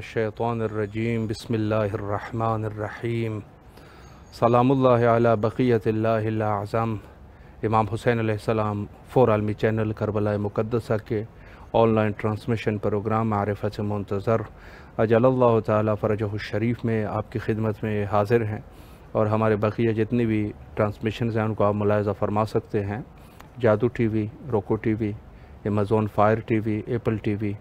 मिनशैतरजीम बसमीम सलाम्ला बक़ीतम इमाम हुसैन सलाम फ़ोर आलमी चैनल करबला मुकदसा के ऑनलाइन ट्रांसमिशन प्रोग्राम आरफ़त मंतज़र अजल्ला तरजह शरीफ़ में आपकी खिदमत में हाज़िर हैं और हमारे बकिया जितनी भी ट्रांसमिशन हैं उनको आप मुलायजा फरमा सकते हैं Jadoo TV Roku TV Amazon Fire TV Apple TV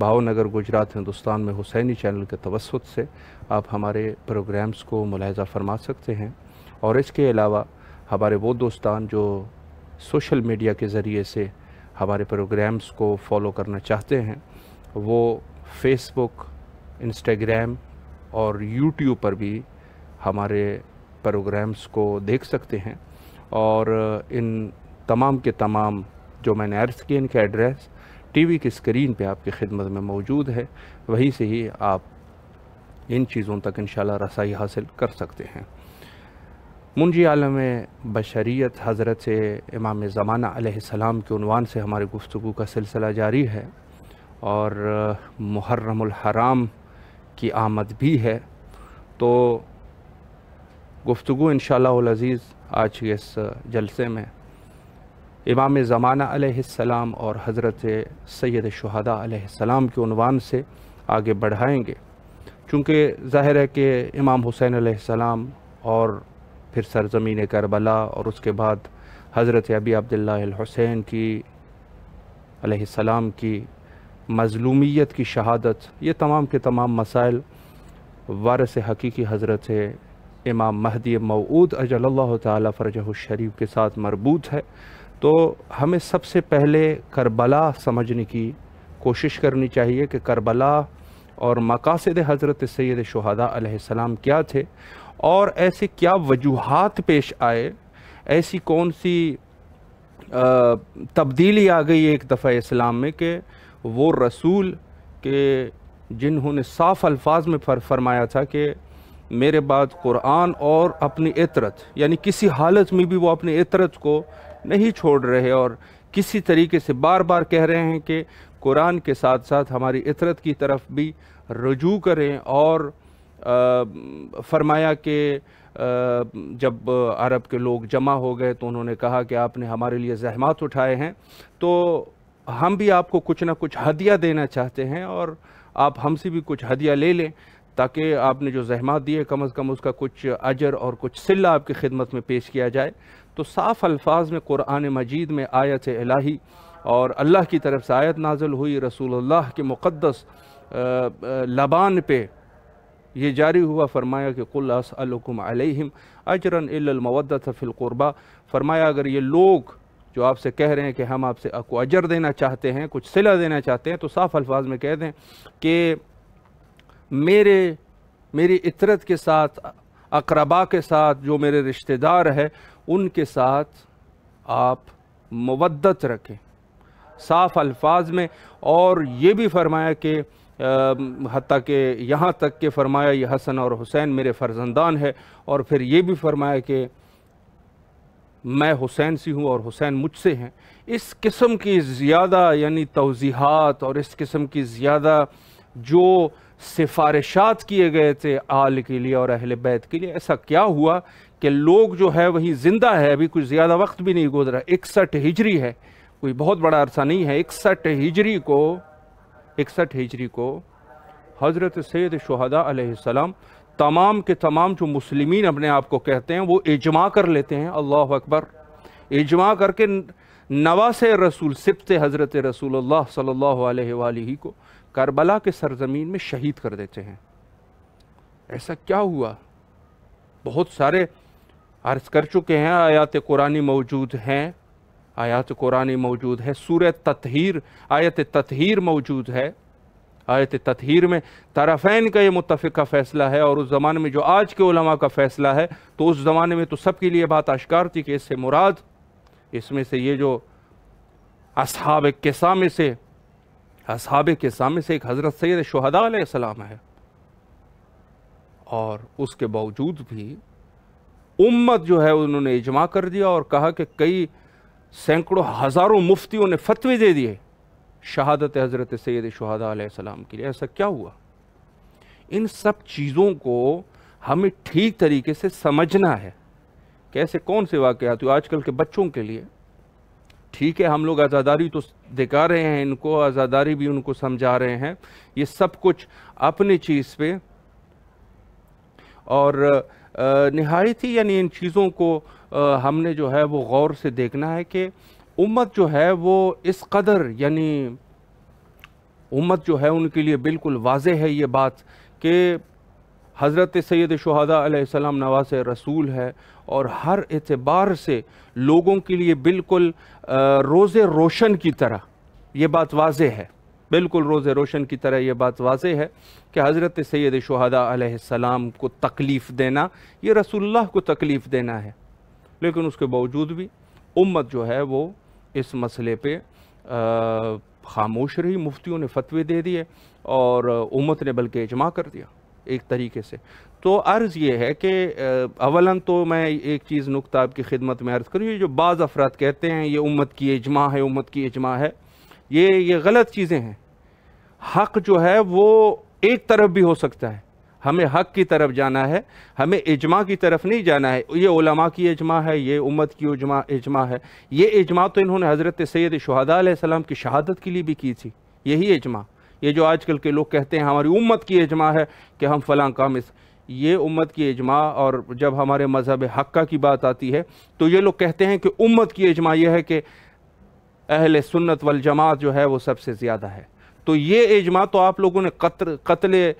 Bhavnagar Gujarat Hindustan में हुसैनी चैनल के तवसत से आप हमारे प्रोग्राम्स को मुलायजा फरमा सकते हैं और इसके अलावा हमारे वो दोस्तान जो सोशल मीडिया के ज़रिए से हमारे प्रोग्राम्स को फॉलो करना चाहते हैं वो फेसबुक इंस्टाग्राम और यूट्यूब पर भी हमारे प्रोग्राम्स को देख सकते हैं और इन तमाम के तमाम जो मैंने अर्ज़ किए इनके एड्रेस टीवी की स्क्रीन पे आपकी खिदमत में मौजूद है वहीं से ही आप इन चीज़ों तक इन रसाई हासिल कर सकते हैं मुंजी आलम बशरीत हज़रत से इमाम ज़माना सलाम के उनवान से हमारे गुफ्तु का सिलसिला जारी है और हराम की आमद भी है तो गुफ्तु इन शज़ीज़ आज के इस जलसे में इमाम ज़माना अलैहिस्सलाम और हज़रत सैद शहदा अलैहिस्सलाम के उनवान से आगे बढ़ाएंगे चूँकि ज़ाहिर है कि इमाम हुसैन अलैहिस्सलाम और फिर सरजमीन करबला और उसके बाद हज़रत अबी हुसैन की अलैहिस्सलाम की मज़लूमियत की शहादत ये तमाम के तमाम मसाइल वारस हकीकी हज़रत इमाम महदी मऊद अजल तफ़रजह शरीफ के साथ मरबूत है तो हमें सबसे पहले करबला समझने की कोशिश करनी चाहिए कि करबला और मकासद हज़रत सैद शहदाम क्या थे और ऐसे क्या वजूहत पेश आए ऐसी कौन सी तब्दीली आ गई एक दफ़ा इस्लाम में कि वो रसूल के जिन्होंने साफ़ अल्फाज में फर फरमाया था कि मेरे बाद कुरान और अपनी इतरत यानी किसी हालत में भी वो अपनी इतरत को नहीं छोड़ रहे और किसी तरीके से बार बार कह रहे हैं कि कुरान के साथ साथ हमारी इतरत की तरफ भी रजू करें और आ, फरमाया कि जब अरब के लोग जमा हो गए तो उन्होंने कहा कि आपने हमारे लिए जहमात उठाए हैं तो हम भी आपको कुछ ना कुछ हदिया देना चाहते हैं और आप हमसे भी कुछ हदिया ले लें ताकि आपने जो जहमत दिए कम अज़ कम उसका कुछ अजर और कुछ सिल्ला आपकी खिदमत में पेश किया जाए तो साफ़ अल्फाज में क़ुरान मजीद में आयत इलाही और अल्लाह की तरफ से आयत नाजल हुई रसूलुल्लाह के मुक़दस लबान पे ये जारी हुआ फरमाया कि कुल असलकुम अलैहिम अजरन इल्लमवदत फ़िलक़ुरबा फरमाया अगर ये लोग जो आपसे कह रहे हैं कि हम आपसे को अजर देना चाहते हैं कुछ सिला देना चाहते हैं तो साफ़ अल्फाज में कह दें कि मेरे मेरी इतरत के साथ अकरबा के साथ जो मेरे रिश्तेदार है उनके साथ आप मवदत रखें साफ अल्फाज में और ये भी फरमाया कि हती के यहाँ तक के फरमाया ये हसन और हुसैन मेरे फर्जंदान है और फिर ये भी फरमाया कि मैं हुसैन सी हूँ और हुसैन मुझसे हैं इस किस्म की ज़्यादा यानी तोजीहत और इस किस्म की ज़्यादा जो सिफारिशात किए गए थे आल के लिए और अहल बैत के लिए ऐसा क्या हुआ कि लोग जो है वहीं ज़िंदा है अभी कुछ ज़्यादा वक्त भी नहीं गुजरा इकसठ हिजरी है कोई बहुत बड़ा अरसा नहीं है इकसठ हिजरी को इकसठ हिजरी को हज़रत सैद शहदाम तमाम के तमाम जो मुसलिमीन अपने आप को कहते हैं वो इजमा कर लेते हैं अल्लाह अकबर इजमा करके नवास रसूल सिपते हज़रत रसूल सल्ला को करबला के सरजमीन में शहीद कर देते हैं ऐसा क्या हुआ बहुत सारे अर्ज कर चुके हैं आयात कुरानी मौजूद हैं आयात कुरानी मौजूद है सूर तथहर आयत तथहर मौजूद है आयत ततहीर में तरफ़ैन का ये मुतफ़ का फ़ैसला है और उस ज़माने में जो आज के उलमा का फ़ैसला है तो उस ज़माने में तो सबके लिए बात आश्कार थी कि इससे मुराद इसमें से ये जो अब किसा में से असाब के सामने से एक हज़रत सैद शहदाम है और उसके बावजूद भी उम्मत जो है उन्होंने इजमा कर दिया और कहा कि कई सैकड़ों हज़ारों मुफ्तियों ने फतवे दे दिए शहादत हज़रत सैद शहदाम के लिए ऐसा क्या हुआ इन सब चीज़ों को हमें ठीक तरीके से समझना है कैसे कौन से वाक़ात हुए आजकल के बच्चों के लिए ठीक है हम लोग आज़ादारी तो दिखा रहे हैं इनको आज़ादारी भी उनको समझा रहे हैं ये सब कुछ अपनी चीज़ पे और नहायत ही यानी इन चीज़ों को हमने जो है वो गौर से देखना है कि उम्मत जो है वो इस कदर यानी उम्मत जो है उनके लिए बिल्कुल वाज है ये बात कि हज़रत सैद शहदा सलाम नवास रसूल है और हर एतबार से लोगों के लिए बिल्कुल रोज़ रोशन की तरह ये बात वाज है बिल्कुल रोज़ रोशन की तरह ये बात वाज है कि हज़रत सैद शहदाम को तकलीफ़ देना ये रसुल्ला को तकलीफ़ देना है लेकिन उसके बावजूद भी उम्मत जो है वो इस मसले पे खामोश रही मुफ्तियों ने फतवे दे दिए और उम्मत ने बल्कि इजमा कर दिया एक तरीके से तो अर्ज़ ये है कि अवला तो मैं एक चीज़ नुकता आपकी खिदमत में अर्ज़ करूँ ये जो बाज़ अफराद कहते हैं ये उम्मत की इजमा है उम्मत की इजमा है ये ये गलत चीज़ें हैं हक जो है वो एक तरफ भी हो सकता है हमें हक की तरफ जाना है हमें इजमा की तरफ नहीं जाना है ये ओलमा की इजमा है ये उम्मत की इजमा इजमा है ये इजमा तो इन्होंने हज़रत सैद शहदाम की शहादत के लिए भी की थी यही इजमा ये जो आजकल के लोग कहते हैं हमारी उम्मत की इजमा है कि हम फलां काम इस ये उम्मत की इजमा और जब हमारे मज़हब हक्का की बात आती है तो ये लोग कहते हैं कि उम्मत की इजमा यह है कि अहल सुन्नत वल जमात जो है वो सबसे ज़्यादा है तो ये इजमा तो आप लोगों ने कत्ल कत्ल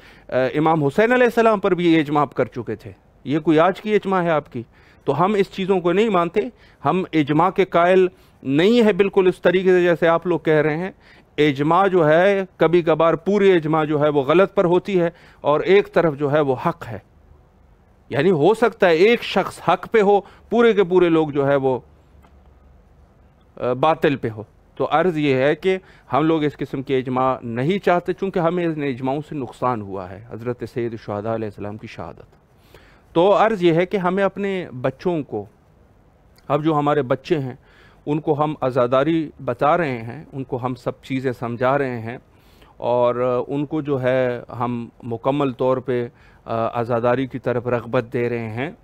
इमाम हुसैन आसमाम पर भी इजमा आप कर चुके थे ये कोई आज की इजमा है आपकी तो हम इस चीज़ों को नहीं मानते हम इजमा के कायल नहीं है बिल्कुल इस तरीके से जैसे आप लोग कह रहे हैं एजमा जो है कभी कभार पूरी एजमा जो है वो गलत पर होती है और एक तरफ जो है वो हक है यानी हो सकता है एक शख्स हक पे हो पूरे के पूरे लोग जो है वो बातिल पे हो तो अर्ज़ ये है कि हम लोग इस किस्म के इजमा नहीं चाहते चूँकि हमें इन इजमाओं से नुकसान हुआ है हज़रत सैद शहदाम की शहादत तो अर्ज़ यह है कि हमें अपने बच्चों को अब जो हमारे बच्चे हैं उनको हम आज़ादारी बता रहे हैं उनको हम सब चीज़ें समझा रहे हैं और उनको जो है हम मुकम्मल तौर पे आज़ादारी की तरफ रगबत दे रहे हैं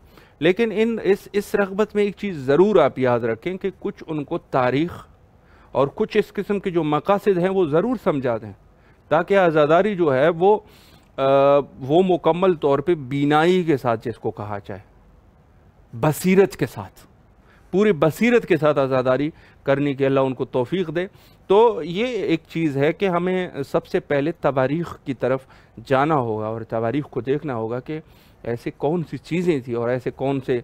लेकिन इन इस इस रगबत में एक चीज़ ज़रूर आप याद रखें कि कुछ उनको तारीख़ और कुछ इस किस्म के जो मकासद हैं वो ज़रूर समझा दें ताकि आज़ादारी जो है वो आ, वो मुकम्मल तौर पे बीनाई के साथ जिसको कहा जाए बसीरत के साथ पूरी बसीरत के साथ आज़ादारी करने की अल्लाह उनको तोफ़ी दे तो ये एक चीज़ है कि हमें सबसे पहले तबारीख की तरफ जाना होगा और तबारीख को देखना होगा कि ऐसे कौन सी चीज़ें थी और ऐसे कौन से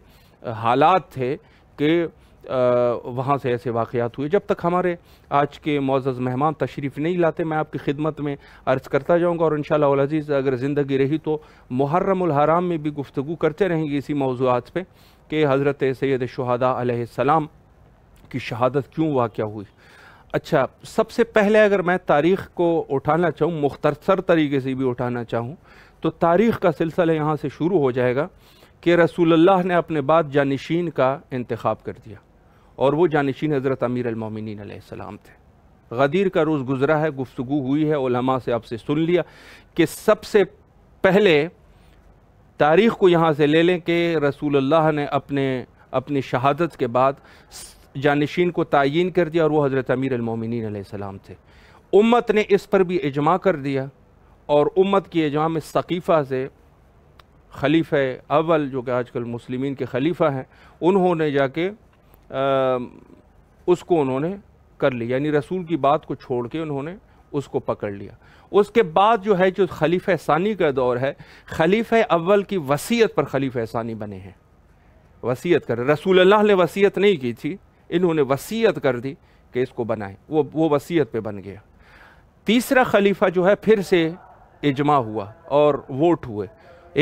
हालात थे कि वहाँ से ऐसे वाक़ात हुए जब तक हमारे आज के मोज़ मेहमान तशरीफ़ नहीं लाते मैं आपकी खिदमत में अर्ज़ करता जाऊँगा और इन शजीज़ अगर ज़िंदगी रही तो मुहर्रम हराम में भी गुफ्तु करते रहेंगे इसी मौजूद पर कि हज़रत सैद शहदासम की शहादत क्यों वाक़ हुई अच्छा सबसे पहले अगर मैं तारीख़ को उठाना चाहूँ मुख्तसर तरीके से भी उठाना चाहूँ तो तारीख़ का सिलसिला यहाँ से शुरू हो जाएगा कि रसूलुल्लाह ने अपने बाद जानशीन का इंतखब कर दिया और वो जानशीन हज़रत अमीर अलमिनसम थे गदीर का रोज़ गुज़रा है गुफ्तु हुई है से आपसे सुन लिया कि सबसे पहले तारीख़ को यहाँ से ले लें कि रसूल अल्लाह ने अपने अपनी शहादत के बाद जानशीन को तयन कर दिया और वह हज़रत अमीर अलमिनसम थे उम्मत ने इस पर भी इजमा कर दिया और उम्मत की इजमा में सकीफ़ा से खलीफ़ अव्वल जो कि आजकल मुस्लिमीन के खलीफा हैं उन्होंने जाके उसको उन्होंने कर लिया यानी रसूल की बात को छोड़ के उन्होंने उसको पकड़ लिया उसके बाद जो है जो खलीफ सानी का दौर है खलीफ अव्वल की वसीयत पर खलीफ सानी बने हैं वसीयत कर रसूल अल्लाह ने वसीयत नहीं की थी इन्होंने वसीयत कर दी कि इसको बनाएं वो वो वसीयत पे बन गया तीसरा खलीफा जो है फिर से इजमा हुआ और वोट हुए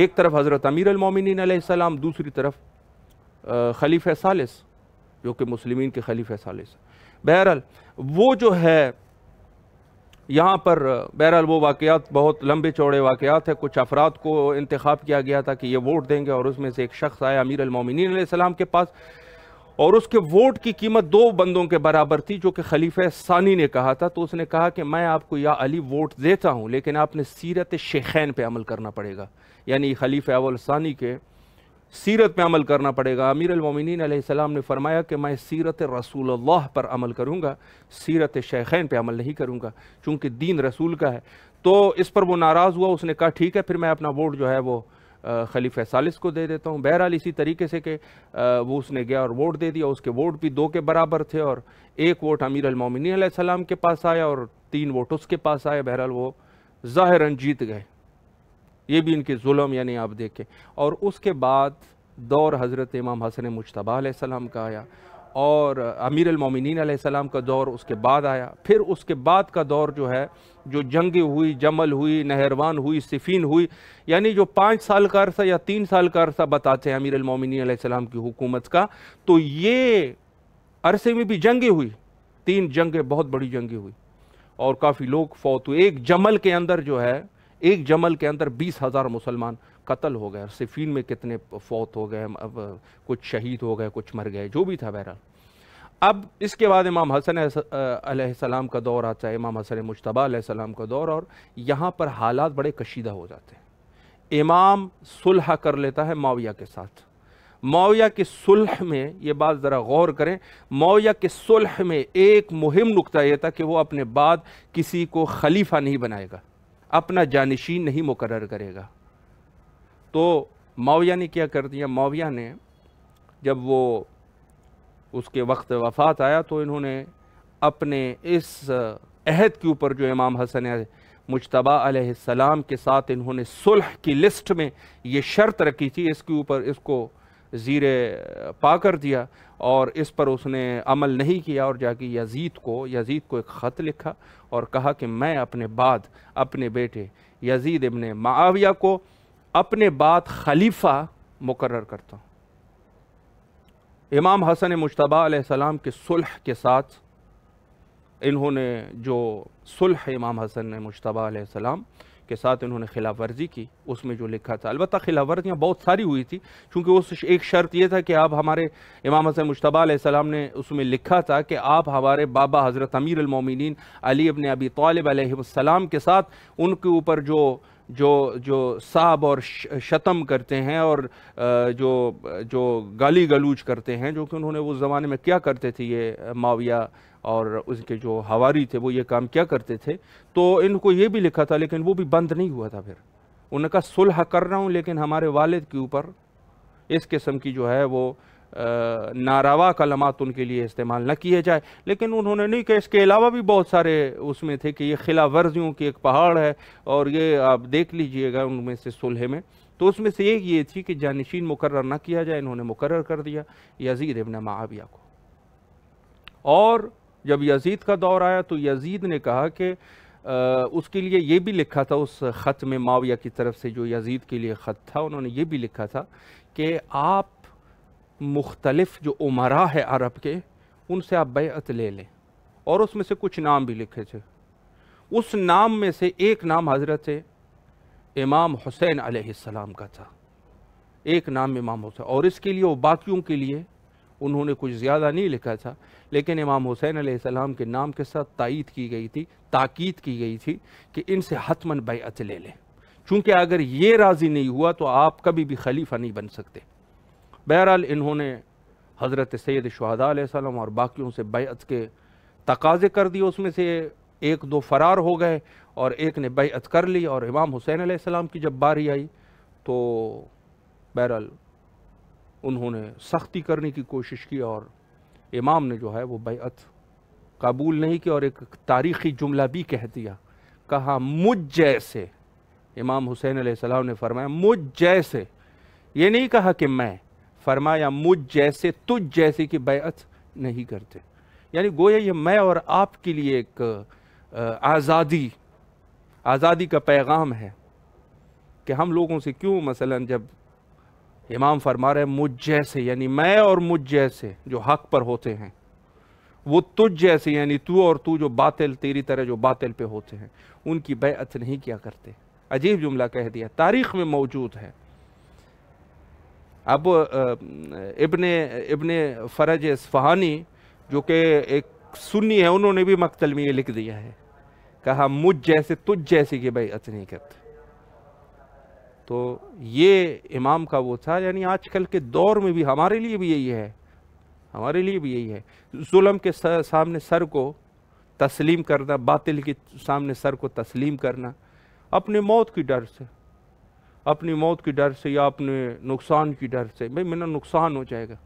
एक तरफ हज़रत अमीर अलमोमिन दूसरी तरफ खलीफ सालिस जो कि मुस्लिम के खलीफ सालिस बहरहाल वो जो है यहाँ पर बहरहाल वो वाकयात बहुत लंबे चौड़े वाक़ात है कुछ अफराद को इंतखब किया गया था कि ये वोट देंगे और उसमें से एक शख्स आया अमीर अलमोमिन के पास और उसके वोट की कीमत दो बंदों के बराबर थी जो कि खलीफे सानी ने कहा था तो उसने कहा कि मैं आपको या अली वोट देता हूँ लेकिन आपने सीरत शेखैन पर अमल करना पड़ेगा यानी खलीफ अवल सानी के सीरत पे अमल करना पड़ेगा अमीर अलमिन ने फरमाया कि मैं सीरत अल्लाह पर अमल करूँगा सीरत शेखैन पे अमल नहीं करूँगा चूँकि दीन रसूल का है तो इस पर वो नाराज़ हुआ उसने कहा ठीक है फिर मैं अपना वोट जो है वो खलीफ सालिस को दे देता हूँ बहरहाल इसी तरीके से कि वो उसने गया और वोट दे दिया उसके वोट भी दो के बराबर थे और एक वोट अमीर अलमिन के पास आया और तीन वोट उसके पास आए बहरहाल वो ज़ाहिरन जीत गए ये भी इनके जुल्म यानी आप देखें और उसके बाद दौर हज़रत इमाम हसन मुशतबा का आया और अमीर अमीरमिन सलाम का दौर उसके बाद आया फिर उसके बाद का दौर जो है जो जंग हुई जमल हुई नहरवान हुई सिफीन हुई यानी जो पाँच साल का अरसा या तीन साल का अरसा बताते हैं अमीर अमीरमिन सलाम की हुकूमत का तो ये अरसे में भी जंगें हुई तीन जंगें बहुत बड़ी जंगें हुई और काफ़ी लोग फौत हुए एक जमल के अंदर जो है एक जमल के अंदर बीस हज़ार मुसलमान कत्ल हो गए सिफीन में कितने फौत हो गए अब कुछ शहीद हो गए कुछ मर गए जो भी था बहरहाल अब इसके बाद इमाम हसन सलाम का दौर आता है इमाम हसन मुशतबा सलाम का दौर और यहाँ पर हालात बड़े कशीदा हो जाते हैं इमाम सुलह कर लेता है माविया के साथ माविया के सुलह में ये बात ज़रा गौर करें माविया के सुलह में एक मुहिम नुकता यह था कि वो अपने बाद किसी को खलीफा नहीं बनाएगा अपना जानशीन नहीं मुकर करेगा तो माविया ने क्या कर दिया माविया ने जब वो उसके वक्त वफात आया तो इन्होंने अपने इस अहद के ऊपर जो इमाम हसन मुशतबा सलाम के साथ इन्होंने सुलह की लिस्ट में ये शर्त रखी थी इसके ऊपर इसको ज़ीर पा कर दिया और इस पर उसने अमल नहीं किया और जाके यजीद को यजीद को एक ख़त लिखा और कहा कि मैं अपने बाद अपने बेटे यजीद इबन माविया को अपने बाद खलीफा मुकर करता हूँ इमाम हसन मुशतबा सलाम के सुलह के साथ इन्होंने जो सुलह इमाम हसन मुशतबा सलाम के साथ इन्होंने खिलाफ वर्जी की उसमें जो लिखा था अलबत्त खिलाफ वर्जियाँ बहुत सारी हुई थी क्योंकि उस एक शर्त यह था कि आप हमारे इमाम हसन मुशतबा सलाम ने उसमें लिखा था कि आप हमारे बाबा हज़रत अमीर अमीरमिन अली अबन अबी तालब के साथ उनके ऊपर जो जो जो साब और शतम करते हैं और जो जो गाली गलूच करते हैं जो कि उन्होंने उस ज़माने में क्या करते थे ये माविया और उसके जो हवारी थे वो ये काम क्या करते थे तो इनको ये भी लिखा था लेकिन वो भी बंद नहीं हुआ था फिर उनका सुलह कर रहा हूँ लेकिन हमारे वालद के ऊपर इस किस्म की जो है वो नारावा कलमात उनके लिए इस्तेमाल न किए जाए लेकिन उन्होंने नहीं कहा इसके अलावा भी बहुत सारे उसमें थे कि ये खिला वर्जियों की एक पहाड़ है और ये आप देख लीजिएगा उनमें से सुलह में तो उसमें से एक ये थी कि जानशीन मुकर ना किया जाए इन्होंने मुकर कर दिया यजीद इबन माविया को और जब यजीद का दौर आया तो यजीद ने कहा कि उसके लिए ये भी लिखा था उस ख़त में माविया की तरफ से जो यजीद के लिए ख़त था उन्होंने ये भी लिखा था कि आप मुख्तलफ़ जो उमरा है अरब के उनसे आप बैत ले लें और उसमें से कुछ नाम भी लिखे थे उस नाम में से एक नाम हज़रत इमाम हुसैन अलैहिस्सलाम का था एक नाम इमाम हुसैन और इसके लिए वो बाकियों के लिए उन्होंने कुछ ज़्यादा नहीं लिखा था लेकिन इमाम हुसैन आसमाम के नाम के साथ तइद की गई थी ताकीद की गई थी कि इनसे हतमन बैत ले लें चूँकि अगर ये राज़ी नहीं हुआ तो आप कभी भी खलीफा नहीं बन सकते बहरहाल इन्होंने हज़रत सैद शहदाम और बाकियों से बैत के तकाजे कर दिए उसमें से एक दो फ़रार हो गए और एक ने बैत कर ली और इमाम हुसैन आसमाम की जब बारी आई तो बहरहाल उन्होंने सख्ती करने की कोशिश की और इमाम ने जो है वो बैत कबूल नहीं की और एक तारीख़ी जुमला भी कह दिया कहा मुझ जैसे इमाम हुसैन आसमाम ने फरमाया मुझ जैसे ये नहीं कहा कि मैं फरमाया मुझ जैसे तुझ जैसे की बैत नहीं करते यानी गोया ये मैं और आप के लिए एक आज़ादी आज़ादी का पैगाम है कि हम लोगों से क्यों मसलन जब इमाम फरमा रहे मुझ जैसे यानी मैं और मुझ जैसे जो हक पर होते हैं वो तुझ जैसे यानी तू और तू जो बातिल तेरी तरह जो बातिल पे होते हैं उनकी बेअत नहीं किया करते अजीब जुमला कह दिया तारीख़ में मौजूद है अब इबन इबन फ़रज इसफ़हानी जो कि एक सुन्नी है उन्होंने भी मकतल में ये लिख दिया है कहा मुझ जैसे तुझ जैसे कि भाई अत नहीं करते तो ये इमाम का वो था यानी आजकल के दौर में भी हमारे लिए भी यही है हमारे लिए भी यही है जुल्म के सामने सर को तस्लीम करना बातिल के सामने सर को तस्लीम करना अपने मौत की डर से अपनी मौत की डर से या अपने नुकसान की डर से भाई मेरा नुकसान हो जाएगा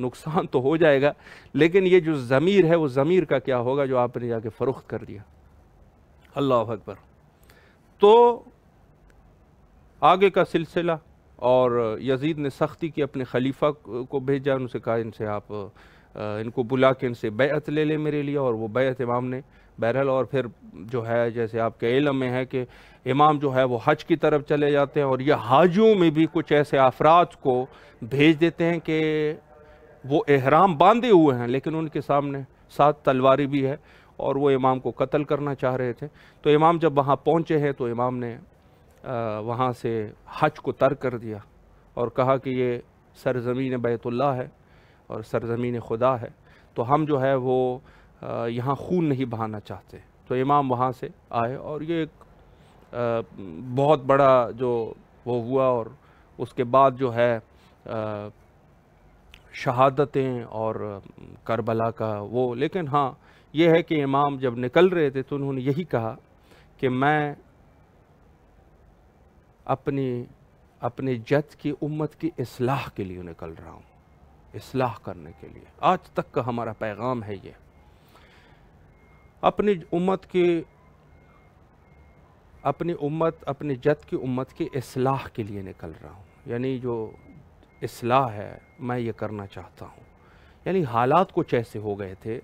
नुकसान तो हो जाएगा लेकिन ये जो ज़मीर है वो ज़मीर का क्या होगा जो आपने जाके फ़रोख्त कर दिया अल्लाह अकबर तो आगे का सिलसिला और यजीद ने सख्ती की अपने खलीफा को भेजा उनसे कहा इनसे आप इनको बुला के इनसे बैत ले लें मेरे लिए और वो बैत इमाम ने बहरहाल और फिर जो है जैसे आपके इलम में है कि इमाम जो है वो हज की तरफ चले जाते हैं और ये हाजियों में भी कुछ ऐसे अफराद को भेज देते हैं कि वो एहराम बांधे हुए हैं लेकिन उनके सामने साथ तलवारी भी है और वो इमाम को कत्ल करना चाह रहे थे तो इमाम जब वहाँ पहुँचे हैं तो इमाम ने वहाँ से हज को तर्क कर दिया और कहा कि ये सरजमीन बैतुल्ला है और सरजमीन खुदा है तो हम जो है वो यहाँ खून नहीं बहाना चाहते तो इमाम वहाँ से आए और ये एक बहुत बड़ा जो वो हुआ और उसके बाद जो है शहादतें और करबला का वो लेकिन हाँ ये है कि इमाम जब निकल रहे थे तो उन्होंने यही कहा कि मैं अपनी अपने जज की उम्मत की असलाह के लिए निकल रहा हूँ असलाह करने के लिए आज तक का हमारा पैगाम है ये अपनी उम्मत के अपनी उम्मत अपने जद की उम्मत की असलाह के लिए निकल रहा हूँ यानी जो असलाह है मैं ये करना चाहता हूँ यानी हालात कुछ ऐसे हो गए थे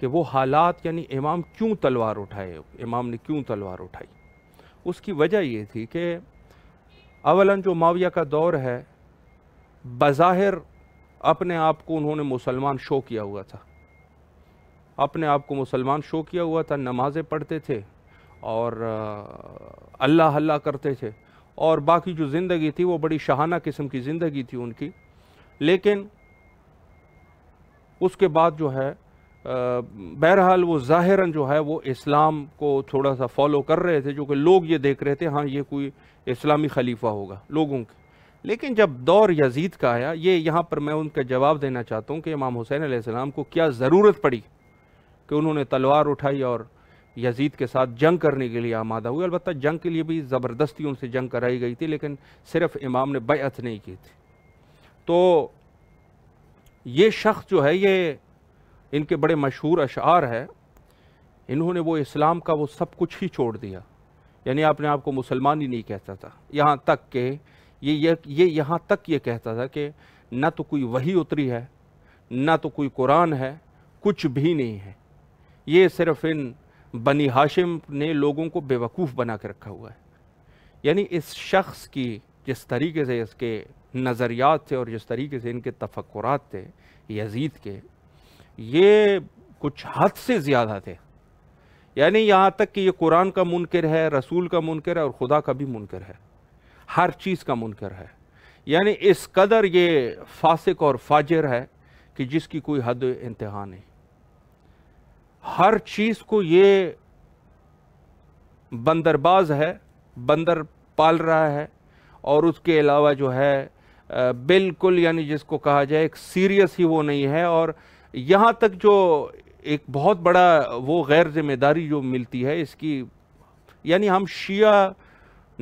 कि वो हालात यानी इमाम क्यों तलवार उठाए इमाम ने क्यों तलवार उठाई उसकी वजह ये थी कि अवला जो माविया का दौर है बज़ाहिर अपने आप को उन्होंने मुसलमान शो किया हुआ था अपने आप को मुसलमान शो किया हुआ था नमाज़ें पढ़ते थे और अल्लाह अल्लाह करते थे और बाकी जो ज़िंदगी थी वो बड़ी शहाना किस्म की ज़िंदगी थी उनकी लेकिन उसके बाद जो है बहरहाल वो ज़ाहिरन जो है वो इस्लाम को थोड़ा सा फॉलो कर रहे थे जो कि लोग ये देख रहे थे हाँ ये कोई इस्लामी खलीफा होगा लोगों के लेकिन जब दौर यजीद का आया ये यहाँ पर मैं उनका जवाब देना चाहता हूँ कि इमाम हुसैन आसमाम को क्या ज़रूरत पड़ी कि उन्होंने तलवार उठाई और यजीद के साथ जंग करने के लिए आमादा हुए अलबत्त जंग के लिए भी ज़बरदस्ती उनसे जंग कराई गई थी लेकिन सिर्फ इमाम ने बैत नहीं की थी तो ये शख्स जो है ये इनके बड़े मशहूर अशार है इन्होंने वो इस्लाम का वो सब कुछ ही छोड़ दिया यानी अपने आप को मुसलमान ही नहीं कहता था यहाँ तक के ये ये ये यहाँ तक ये कहता था कि ना तो कोई वही उतरी है ना तो कोई कुरान है कुछ भी नहीं है ये सिर्फ इन बनी हाशिम ने लोगों को बेवकूफ़ बना के रखा हुआ है यानी इस शख्स की जिस तरीके से इसके नज़रियात थे और जिस तरीके से इनके तफक्रात थे यजीद के ये कुछ हद से ज़्यादा थे यानी यहाँ तक कि ये कुरान का मुनकर है रसूल का मुनकर है और ख़ुदा का भी मुनकर है हर चीज़ का मुनकर है यानी इस कदर ये फासिक और फाजिर है कि जिसकी कोई हद इंतहा नहीं हर चीज़ को ये बंदरबाज है बंदर पाल रहा है और उसके अलावा जो है बिल्कुल यानी जिसको कहा जाए एक सीरियस ही वो नहीं है और यहाँ तक जो एक बहुत बड़ा वो गैर जिम्मेदारी जो मिलती है इसकी यानी हम शिया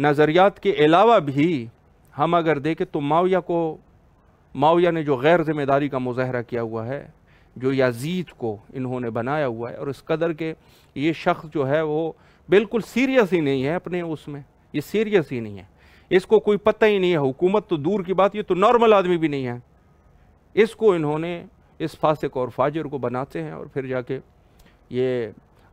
नज़रियात के अलावा भी हम अगर देखें तो माविया को माविया ने जो गैर जिम्मेदारी का मुजाहरा किया हुआ है जो याजीद को इन्होंने बनाया हुआ है और इस कदर के ये शख्स जो है वो बिल्कुल सीरियस ही नहीं है अपने उसमें ये सीरियस ही नहीं है इसको कोई पता ही नहीं है हुकूमत तो दूर की बात ये तो नॉर्मल आदमी भी नहीं है इसको इन्होंने इस फासिक और फाजिर को बनाते हैं और फिर जाके ये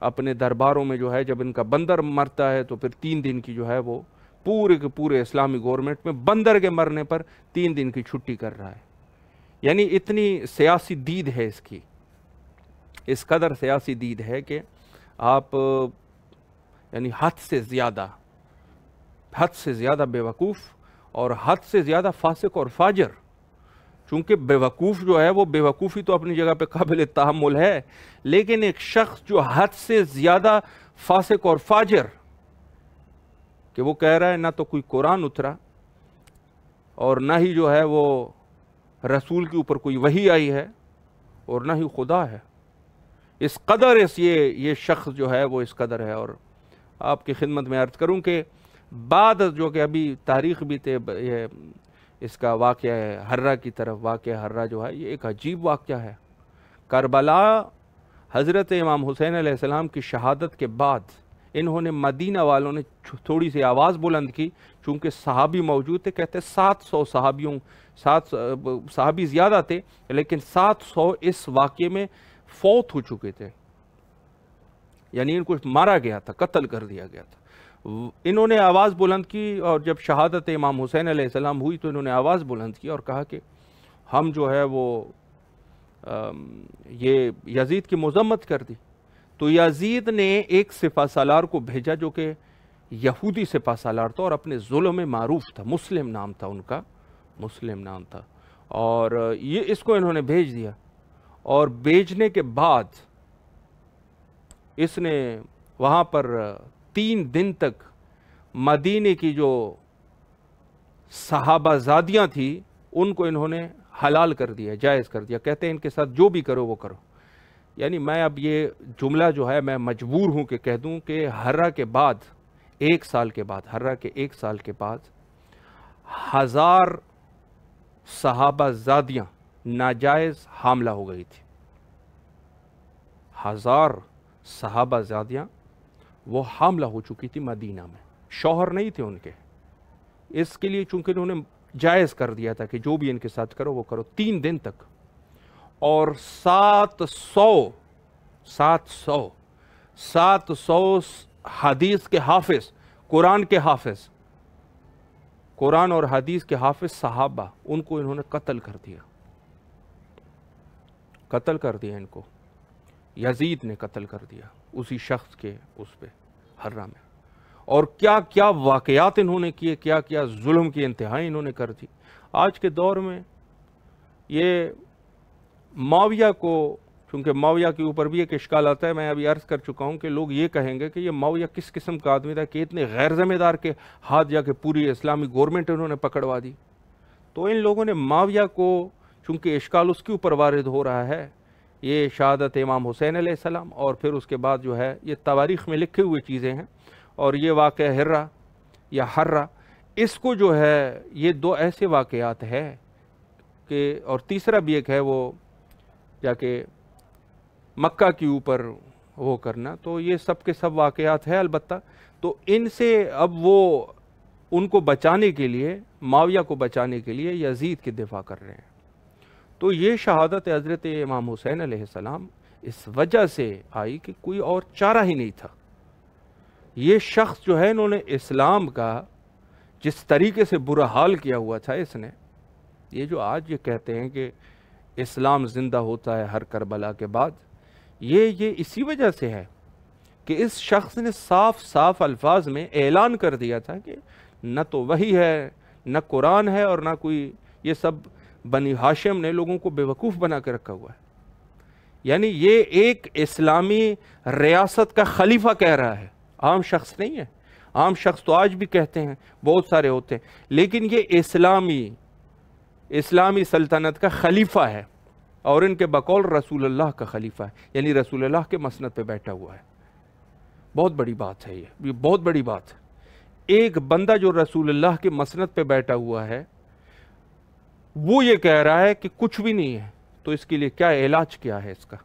अपने दरबारों में जो है जब इनका बंदर मरता है तो फिर तीन दिन की जो है वो पूरे के पूरे इस्लामी गवर्नमेंट में बंदर के मरने पर तीन दिन की छुट्टी कर रहा है यानी इतनी सियासी दीद है इसकी इस कदर सियासी दीद है कि आप यानी हद से ज़्यादा हद से ज़्यादा बेवकूफ़ और हद से ज़्यादा फासिक और फाजर चूँकि बेवकूफ़ जो है वो बेवकूफ़ी तो अपनी जगह पे काबिल तहमुल है लेकिन एक शख्स जो हद से ज़्यादा फासिक और फाजर कि वो कह रहा है ना तो कोई कुरान उतरा और ना ही जो है वो रसूल के ऊपर कोई वही आई है और ना ही खुदा है इस कदर इस ये ये शख्स जो है वो इस कदर है और आपकी खिदमत में अर्ज़ करूँ कि बाद जो कि अभी तारीख भी थे ये इसका वाक़ है हर्रा की तरफ वाक़ हर्रा जो है ये एक अजीब वाक्य है करबला हज़रत इमाम हुसैन आसमाम की शहादत के बाद इन्होंने मदीना वालों ने थोड़ी सी आवाज़ बुलंद की चूँकि सहाबी मौजूद थे कहते सात सौ सहाबियों सात सहाबी ज़्यादा थे लेकिन सात सौ इस वाक़े में फौत हो चुके थे यानी इनको मारा गया था कत्ल कर दिया गया था इन्होंने आवाज़ बुलंद की और जब शहादत इमाम हुसैन आसमाम हुई तो इन्होंने आवाज़ बुलंद की और कहा कि हम जो है वो आ, ये यजीद की मजम्मत कर दी तो याजीद ने एक सिपा सालार को भेजा जो कि यहूदी सिपा सालार था और अपने जुल्म में मारूफ था मुस्लिम नाम था उनका मुस्लिम नाम था और ये इसको इन्होंने भेज दिया और भेजने के बाद इसने वहाँ पर तीन दिन तक मदीने की जो सहाबाजादियाँ थी उनको इन्होंने हलाल कर दिया जायज़ कर दिया कहते हैं इनके साथ जो भी करो वो करो यानी मैं अब ये जुमला जो है मैं मजबूर हूँ कि कह दूँ कि हर्रा के बाद एक साल के बाद हर्रा के एक साल के बाद हज़ार सहाबा जादियाँ नाजायज़ हमला हो गई थी हज़ार सहाबा जादियाँ वो हमला हो चुकी थी मदीना में शौहर नहीं थे उनके इसके लिए चूंकि उन्होंने जायज़ कर दिया था कि जो भी इनके साथ करो वो करो तीन दिन तक और सात सौ सात सौ सात सौ हदीस के हाफिज कुरान के हाफिज कुरान और हदीस के हाफिज साहबा उनको इन्होंने कत्ल कर दिया कत्ल कर दिया इनको यजीद ने कत्ल कर दिया उसी शख्स के उस पर हर्रा में और क्या क्या वाकयात इन्होंने किए क्या क्या जुल्म की इंतहाई इन्होंने कर दी आज के दौर में ये माविया को क्योंकि माविया के ऊपर भी एक इश्काल आता है मैं अभी अर्ज़ कर चुका हूँ कि लोग ये कहेंगे कि ये माविया किस किस्म का आदमी था कि इतने गैर ज़िम्मेदार के हाथ जाके पूरी इस्लामी गवर्नमेंट उन्होंने पकड़वा दी तो इन लोगों ने माविया को चूँकि इश्काल उसके ऊपर वारद हो रहा है ये शहादत इमाम हुसैन सलाम और फिर उसके बाद जो है ये तवारीख़ में लिखे हुए चीज़ें हैं और ये वाक़ हर्रा या हर्रा इसको जो है ये दो ऐसे वाक़ात है कि और तीसरा भी एक है वो जाके मक्का के ऊपर वो करना तो ये सब के सब वाक़ात है अलबत् तो इनसे अब वो उनको बचाने के लिए माविया को बचाने के लिए यजीद की दिफा कर रहे हैं तो ये शहादत हज़रत इमाम हुसैन आसमाम इस वजह से आई कि कोई और चारा ही नहीं था ये शख्स जो है इन्होंने इस्लाम का जिस तरीके से बुरा हाल किया हुआ था इसने ये जो आज ये कहते हैं कि इस्लाम ज़िंदा होता है हर करबला के बाद ये ये इसी वजह से है कि इस शख्स ने साफ साफ अल्फाज में ऐलान कर दिया था कि न तो वही है न कुरान है और ना कोई ये सब बनी हाशिम ने लोगों को बेवकूफ़ बना के रखा हुआ है यानी ये एक इस्लामी रियासत का खलीफा कह रहा है आम शख्स नहीं है आम शख्स तो आज भी कहते हैं बहुत सारे होते हैं लेकिन ये इस्लामी इस्लामी सल्तनत का खलीफा है और इनके बकौल रसूल अल्लाह का खलीफा है यानी रसूल अल्लाह के मसनत पे बैठा हुआ है बहुत बड़ी बात है ये ये बहुत बड़ी बात है एक बंदा जो रसूल अल्लाह के मसनत पे बैठा हुआ है वो ये कह रहा है कि कुछ भी नहीं है तो इसके लिए क्या इलाज क्या है इसका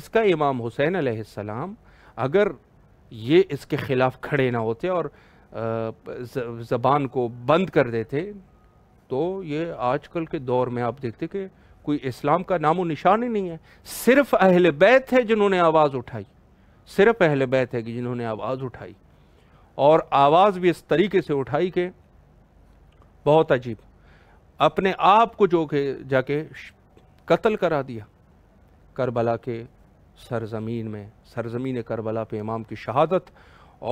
इसका इमाम हुसैन आसमाम अगर ये इसके ख़िलाफ़ खड़े ना होते और ज़बान को बंद कर देते तो ये आजकल के दौर में आप देखते कि कोई इस्लाम का नामो निशान ही नहीं है सिर्फ अहल बैत है जिन्होंने आवाज़ उठाई सिर्फ अहल बैत है कि जिन्होंने आवाज़ उठाई और आवाज़ भी इस तरीके से उठाई कि बहुत अजीब अपने आप को जो के जाके कत्ल करा दिया करबला के सरजमीन में सरजमीन करबला पे इमाम की शहादत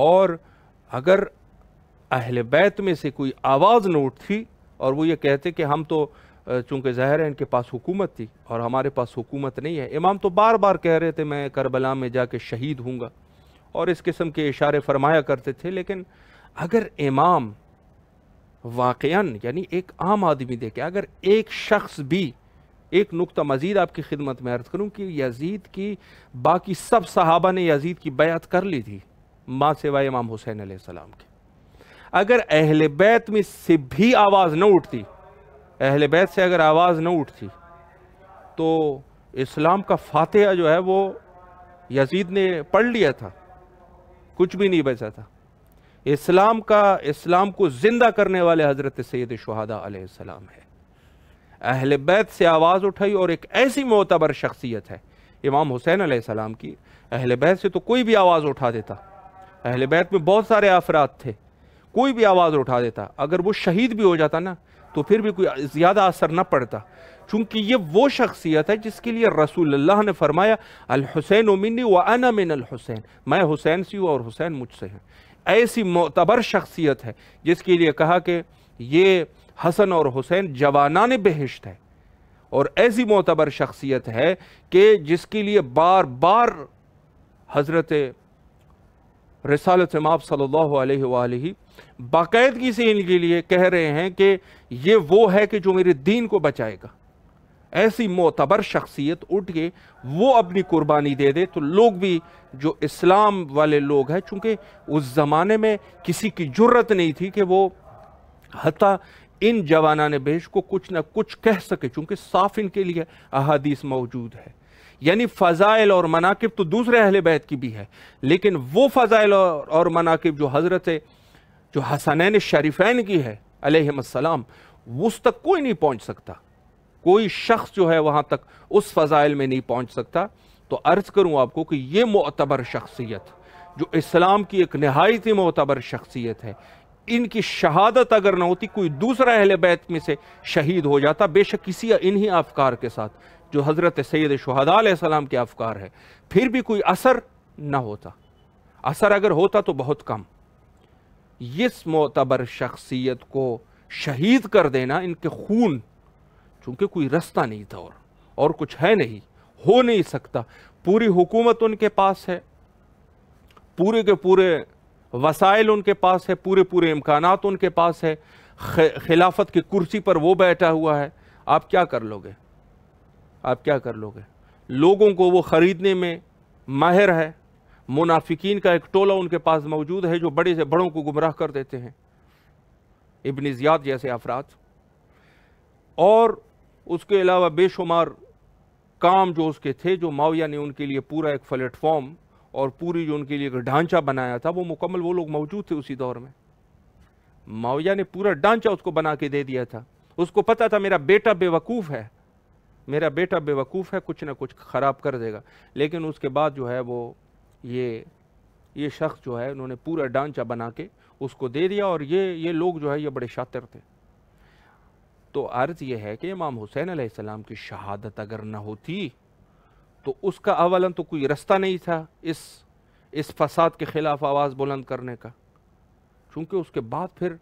और अगर अहल बैत में से कोई आवाज़ न उठती और वो ये कहते कि हम तो चूँकि ज़ाहिर है इनके पास हुकूमत थी और हमारे पास हुकूमत नहीं है इमाम तो बार बार कह रहे थे मैं करबला में जाके शहीद हूँगा और इस किस्म के इशारे फरमाया करते थे लेकिन अगर इमाम वाकयान यानी एक आम आदमी देखे अगर एक शख्स भी एक नुकता मज़ीद आपकी खिदमत में अर्ज़ करूँ कि यजीद की बाकी सब सहाबा ने यजीद की बयात कर ली थी माँ सेवा इमाम हुसैन सलाम के अगर अहल बैत में से भी आवाज़ न उठती अहल बैत से अगर आवाज़ न उठती तो इस्लाम का फातह जो है वो यजीद ने पढ़ लिया था कुछ भी नहीं बचा था इस्लाम का इस्लाम को ज़िंदा करने वाले हज़रत सैद शहादा आसमाम है अहल बैत से आवाज़ उठाई और एक ऐसी मोतबर शख्सियत है इमाम हुसैन आसमाम की अहल बैत से तो कोई भी आवाज़ उठा देता अहल बैत में बहुत सारे अफराद थे कोई भी आवाज़ उठा देता अगर वो शहीद भी हो जाता ना तो फिर भी कोई ज़्यादा असर ना पड़ता चूँकि ये वो शख्सियत है जिसके लिए अल्लाह ने फरमाया अल हुसैन उमिनी व अना मिन अल हुसैन मैं हुसैन सी हूँ और हुसैन मुझसे हैं ऐसी मोतबर शख्सियत है जिसके लिए कहा कि ये हसन और हुसैन जवाना ने बहिश्त है और ऐसी मोतबर शख्सियत है कि जिसके लिए बार बार हज़रत रसालत माप सल्लल्लाहु अलैहि बाकायदगी से इनके लिए कह रहे हैं कि ये वो है कि जो मेरे दीन को बचाएगा ऐसी मोतबर शख्सियत उठ के वो अपनी कुर्बानी दे दे तो लोग भी जो इस्लाम वाले लोग हैं चूँकि उस ज़माने में किसी की जुर्रत नहीं थी कि वो हती इन जवाना ने बेश को कुछ ना कुछ कह सके चूँकि साफ इनके लिए अहादीस मौजूद है यानी फ़ज़ाइल और मनाकब तो दूसरे अहल बैत की भी है लेकिन वो फ़ज़ाइल और, और मनाकब जो हज़रत जो हसनैन शरीफ़ैन की है अलहमसलाम उस तक कोई नहीं पहुँच सकता कोई शख्स जो है वहाँ तक उस फ़ज़ाइल में नहीं पहुँच सकता तो अर्ज़ करूँ आपको कि ये मोतबर शख्सियत जो इस्लाम की एक नहायत ही मोतबर शख्सियत है इनकी शहादत अगर ना होती कोई दूसरा अहल बैत में से शहीद हो जाता बेशक किसी इन्हीं आफकार के साथ जो हज़रत सैद शहदाम के अफकार है फिर भी कोई असर ना होता असर अगर होता तो बहुत कम इस मोतबर शख्सियत को शहीद कर देना इनके खून चूँकि कोई रास्ता नहीं था और, और कुछ है नहीं हो नहीं सकता पूरी हुकूमत उनके पास है पूरे के पूरे वसाइल उनके पास है पूरे पूरे इम्कान उनके पास है खिलाफत की कुर्सी पर वो बैठा हुआ है आप क्या कर लोगे आप क्या कर लोगे लोगों को वो ख़रीदने में माहिर है मुनाफिकीन का एक टोला उनके पास मौजूद है जो बड़े से बड़ों को गुमराह कर देते हैं इबन ज़ियाद जैसे अफराद और उसके अलावा बेशुमार काम जो उसके थे जो माविया ने उनके लिए पूरा एक प्लेटफॉर्म और पूरी जो उनके लिए एक ढांचा बनाया था वो मुकम्मल वो लोग मौजूद थे उसी दौर में माविया ने पूरा ढांचा उसको बना के दे दिया था उसको पता था मेरा बेटा बेवकूफ़ है मेरा बेटा बेवकूफ़ है कुछ ना कुछ ख़राब कर देगा लेकिन उसके बाद जो है वो ये ये शख्स जो है उन्होंने पूरा डांचा बना के उसको दे दिया और ये ये लोग जो है ये बड़े शातिर थे तो अर्ज़ ये है कि इमाम हुसैन आसमाम की शहादत अगर ना होती तो उसका अवलन तो कोई रास्ता नहीं था इस इस फसाद के ख़िलाफ़ आवाज़ बुलंद करने का चूँकि उसके बाद फिर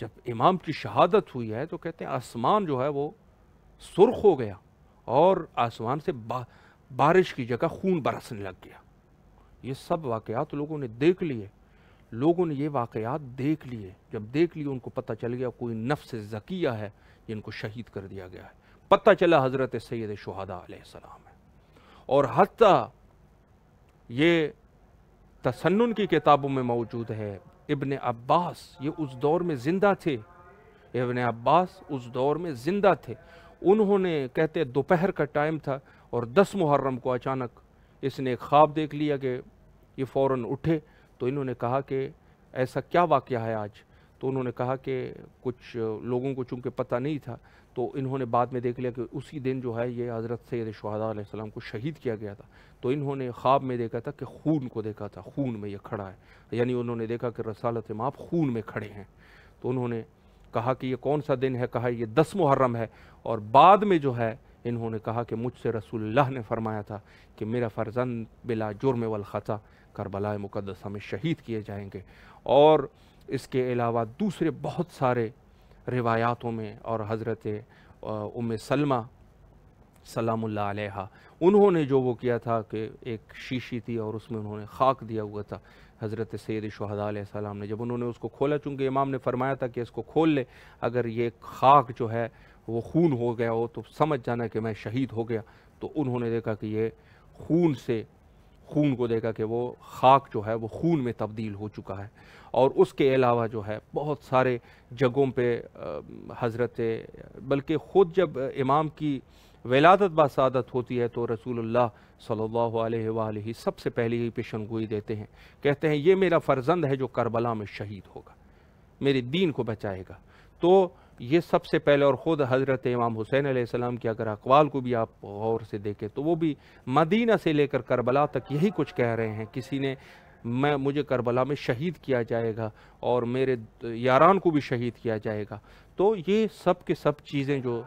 जब इमाम की शहादत हुई है तो कहते हैं आसमान जो है वो सुर्ख हो गया और आसमान से बा, बारिश की जगह खून बरसने लग गया ये सब वाकयात लोगों ने देख लिए लोगों ने ये वाकयात देख लिए जब देख लिए उनको पता चल गया कोई नफ्स जकिया है जिनको शहीद कर दिया गया है पता चला हज़रत सैद शहदा सलाम है और हती ये तसन्न की किताबों में मौजूद है इबन अब्बास ये उस दौर में ज़िंदा थे इबन अब्बास उस दौर में ज़िंदा थे उन्होंने कहते दोपहर का टाइम था और दस मुहर्रम को अचानक इसने एक ख्वाब देख लिया कि ये फ़ौर उठे तो इन्होंने कहा कि ऐसा क्या वाक़ है आज तो उन्होंने कहा कि कुछ लोगों को चूँकि पता नहीं था तो इन्होंने बाद में देख लिया कि उसी दिन जो है ये हज़रत सैद शहदाम को शहीद किया गया था तो इन्होंने ख्वाब में देखा था कि खून को देखा था खून में ये खड़ा है यानी उन्होंने देखा कि रसालत माप खून में खड़े हैं तो उन्होंने कहा कि ये कौन सा दिन है कहा ये दस मुहर्रम है और बाद में जो है इन्होंने कहा कि मुझसे रसूलुल्लाह ने फरमाया था कि मेरा फ़र्जंद बिला जुर्म वल ख़ता करबला मुक़दस हमें शहीद किए जाएंगे और इसके अलावा दूसरे बहुत सारे रिवायातों में और हज़रत उम सलमा सलाम उन्होंने जो वो किया था कि एक शीशी थी और उसमें उन्होंने खाक दिया हुआ था हज़रत सैद शहदा ने जब उन्होंने उसको खोला चूँकि इमाम ने फरमाया था कि इसको खोल ले अगर ये खाक जो है वो खून हो गया हो तो समझ जाना कि मैं शहीद हो गया तो उन्होंने देखा कि ये खून से खून को देखा कि वो खाक जो है वो खून में तब्दील हो चुका है और उसके अलावा जो है बहुत सारे जगहों पे हज़रत बल्कि ख़ुद जब इमाम की विलादत बसादत होती है तो रसूलुल्लाह सल्लल्लाहु अलैहि वसल्लम सबसे पहले ही पेशन गोई देते हैं कहते हैं ये मेरा फ़र्जंद है जो करबला में शहीद होगा मेरे दीन को बचाएगा तो ये सबसे पहले और ख़ुद हज़रत इमाम हुसैन आसमाम के अगर अकवाल को भी आप गौर से देखें तो वो भी मदीना से लेकर करबला तक यही कुछ कह रहे हैं किसी ने मैं मुझे करबला में शहीद किया जाएगा और मेरे यारान को भी शहीद किया जाएगा तो ये सब के सब चीज़ें जो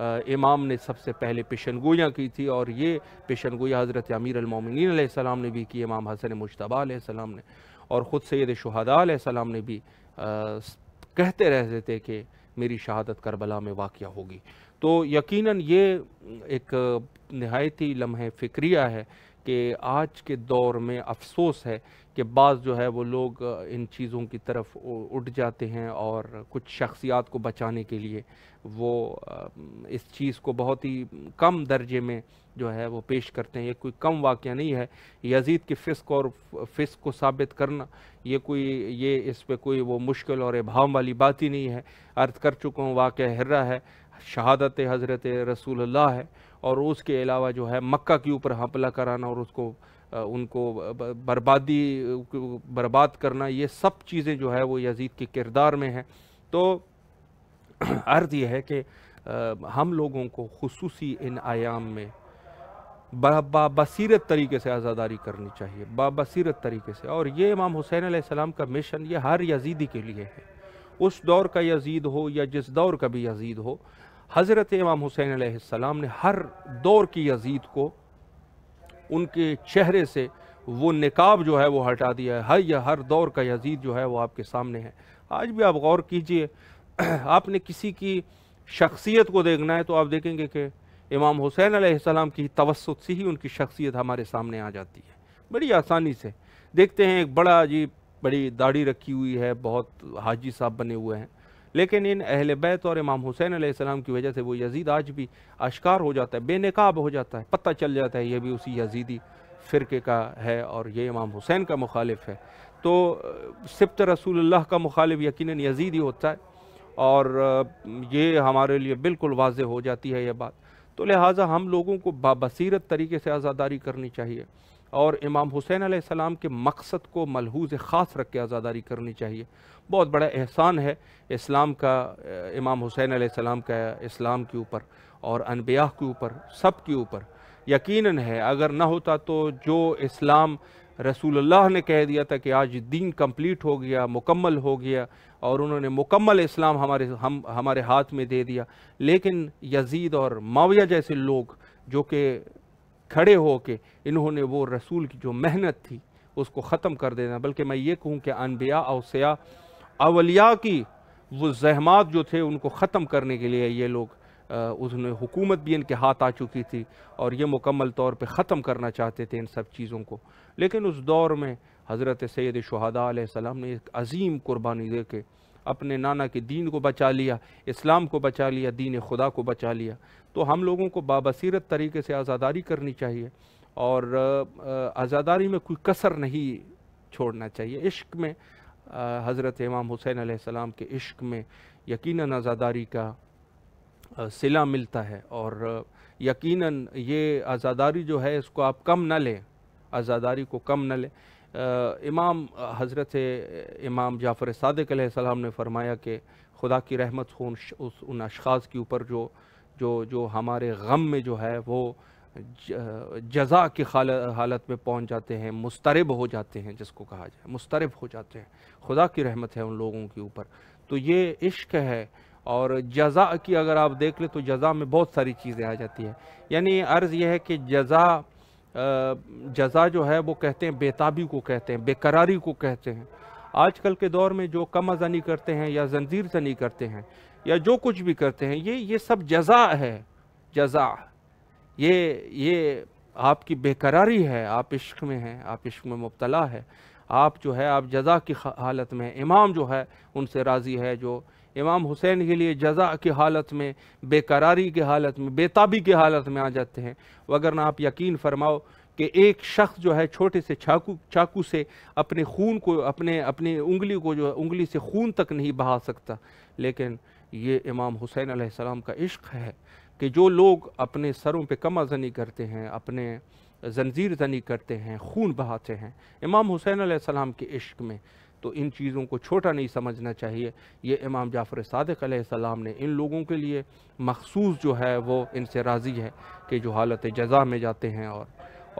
इमाम ने सबसे पहले पेशन गोयाँ की थी और ये पेशन गोया हज़रत अमीर अलमोमिन सलाम ने भी की इमाम हसन मुशतबा सलाम ने और ख़ुद सैद शहदा सलाम ने भी आ, कहते रहते थे कि मेरी शहादत करबला में वाक़ होगी तो यकीनन ये एक नहायती लम्हे फ़िक्रिया है कि आज के दौर में अफसोस है कि बाज़ जो है वो लोग इन चीज़ों की तरफ उठ जाते हैं और कुछ शख्सियात को बचाने के लिए वो इस चीज़ को बहुत ही कम दर्जे में जो है वो पेश करते हैं ये कोई कम वाक़ नहीं है यजीद की फ़िस्क और फ़िस्क को साबित करना ये कोई ये इस पर कोई वो मुश्किल और अभाव वाली बात ही नहीं है अर्थ कर चुका हूँ वाक़ हर्रा है शहादत हज़रत रसूल है और उसके अलावा जो है मक्का के ऊपर हमला कराना और उसको उनको बर्बादी बर्बाद करना ये सब चीज़ें जो है वो यजीद के किरदार में हैं तो अर्ज़ यह है कि हम लोगों को खसूस इन आयाम में बाबसीरत तरीके से आज़ादारी करनी चाहिए बाबसीरत तरीके से और ये इमाम हुसैन आसमाम का मिशन ये हर यजीदी के लिए है उस दौर का यजीद हो या जिस दौर का भी यजीद हो हज़रत इमाम हुसैन आसमाम ने हर दौर की यजीद को उनके चेहरे से वो निकाब जो है वो हटा दिया है हर या हर दौर का यजीद जो है वो आपके सामने है आज भी आप गौर कीजिए आपने किसी की शख्सियत को देखना है तो आप देखेंगे कि इमाम हुसैन आसमाम की तवसत से ही उनकी शख्सियत हमारे सामने आ जाती है बड़ी आसानी से देखते हैं एक बड़ा अजीब बड़ी दाढ़ी रखी हुई है बहुत हाजी साहब बने हुए हैं लेकिन इन अहल बैत और इमाम हुसैन आसमाम की वजह से वो यजीद आज भी अशकार हो जाता है बेनकाब हो जाता है पता चल जाता है ये भी उसी यजीदी फ़िरके का है और ये इमाम हुसैन का मुखालिफ है तो सिप्त रसूलुल्लाह का मुखालिफ यकीन यजीद ही होता है और ये हमारे लिए बिल्कुल वाज हो जाती है ये बात तो लिहाजा हम लोगों को बासीरत तरीके से आज़ादारी करनी चाहिए और इमाम हुसैन आसमाम के मकसद को मलहूज ख़ास रख के आज़ादारी करनी चाहिए बहुत बड़ा एहसान है इस्लाम का इमाम हुसैन आसमाम का इस्लाम के ऊपर और अनबिया के ऊपर सब के ऊपर यकीन है अगर ना होता तो जो इस्लाम रसूलुल्लाह ने कह दिया था कि आज दीन कंप्लीट हो गया मुकम्मल हो गया और उन्होंने मुकम्मल इस्लाम हमारे हम हमारे हाथ में दे दिया लेकिन यजीद और माविया जैसे लोग जो कि खड़े हो के इन्होंने वो रसूल की जो मेहनत थी उसको ख़त्म कर देना बल्कि मैं ये कहूँ कि अनबिया अवसया अवलिया की वो जहमात जो थे उनको ख़त्म करने के लिए ये लोग उसने हुकूमत भी इनके हाथ आ चुकी थी और ये मुकम्मल तौर पे ख़त्म करना चाहते थे इन सब चीज़ों को लेकिन उस दौर में हज़रत सैद शहदा सलाम ने एक अज़ीम कुर्बानी दे के अपने नाना के दीन को बचा लिया इस्लाम को बचा लिया दीन खुदा को बचा लिया तो हम लोगों को बाबसीरत तरीके से आज़ादारी करनी चाहिए और आज़ादारी में कोई कसर नहीं छोड़ना चाहिए इश्क में हज़रत इमाम हुसैन आसमाम के इश्क में यकीन आज़ादारी का सिला मिलता है और यकीनन ये आज़ादारी जो है इसको आप कम ना लें आज़ादारी को कम ना लें इमाम हज़रत इमाम जाफ़र सदक सलाम ने फरमाया कि खुदा की रहमत हो उन, उस उन अशास के ऊपर जो जो जो हमारे गम में जो है वो जजा की हालत में पहुंच जाते हैं मुस्तरब हो जाते हैं जिसको कहा जाए मुस्तरब हो जाते हैं खुदा की रहमत है उन लोगों के ऊपर तो ये इश्क है और जजा की अगर आप देख लें तो जजा में बहुत सारी चीज़ें आ जाती है यानी अर्ज़ यह है कि जजा जजा जो है वो कहते हैं बेताबी को कहते हैं बेकरारी को कहते हैं आजकल के दौर में जो कम जनी करते हैं या जंजीर जनी करते हैं या जो कुछ भी करते हैं ये ये सब जजा है जजा ये ये आपकी बेकरारी है आप इश्क में हैं आप इश्क में मुबतला है आप जो है आप जजा की हालत में इमाम जो है उनसे राज़ी है जो इमाम हुसैन के लिए जजा की हालत में बेकरारी की हालत में बेताबी की हालत में आ जाते हैं वगरना आप यकीन फरमाओ कि एक शख्स जो है छोटे से चाकू चाकू से अपने खून को अपने अपनी उंगली को जो उंगली से खून तक नहीं बहा सकता लेकिन ये इमाम हुसैन आसमाम का इश्क है कि जो लोग अपने सरों पे कमा जनी करते हैं अपने जंजीर जनी करते हैं खून बहाते हैं इमाम हुसैन आसमाम के इश्क में तो इन चीज़ों को छोटा नहीं समझना चाहिए ये इमाम जाफ़र सदक ने इन लोगों के लिए मखसूस जो है वो इनसे राज़ी है कि जो हालत जजा में जाते हैं और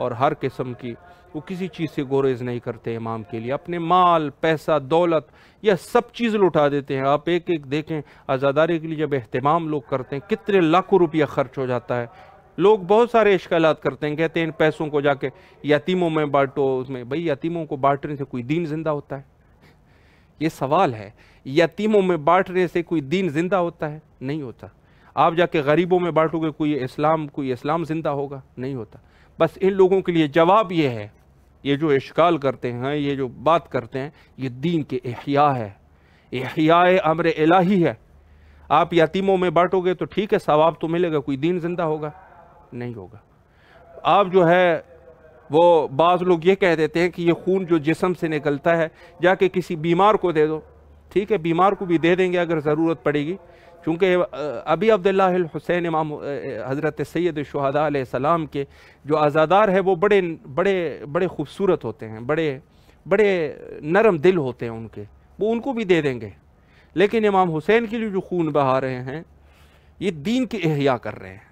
और हर किस्म की वो किसी चीज़ से गोरेज नहीं करते इमाम के लिए अपने माल पैसा दौलत यह सब चीज़ लुटा देते हैं आप एक एक देखें आज़ादारी के लिए जब अहतमाम लोग करते हैं कितने लाखों रुपया खर्च हो जाता है लोग बहुत सारे इश्काल करते हैं कहते हैं इन पैसों को जाके यतीमों में बांटो उसमें भाई यतीमों को बांटने से कोई दीन जिंदा होता है ये सवाल है यतीमों में बांटने से कोई दीन ज़िंदा होता है नहीं होता आप जाके गरीबों में बांटोगे कोई इस्लाम कोई इस्लाम ज़िंदा होगा नहीं होता बस इन लोगों के लिए जवाब ये है ये जो इश्काल करते हैं ये जो बात करते हैं ये दीन के अहिया है अहिया अमर इलाही है आप यतीमों में बांटोगे तो ठीक है सवाब तो मिलेगा कोई दीन ज़िंदा होगा नहीं होगा आप जो है वो बाज़ लोग ये कह देते हैं कि ये खून जो जिसम से निकलता है जाके किसी बीमार को दे दो ठीक है बीमार को भी दे देंगे अगर ज़रूरत पड़ेगी चूँकि अभी अब्दुल्लासैन इमाम हज़रत सैद शहदाम के जो आज़ादार है वो बड़े बड़े बड़े खूबसूरत होते हैं बड़े बड़े नरम दिल होते हैं उनके वो उनको भी दे देंगे लेकिन इमाम हुसैन के लिए जो खून बहा रहे हैं ये दीन की अहिया कर रहे हैं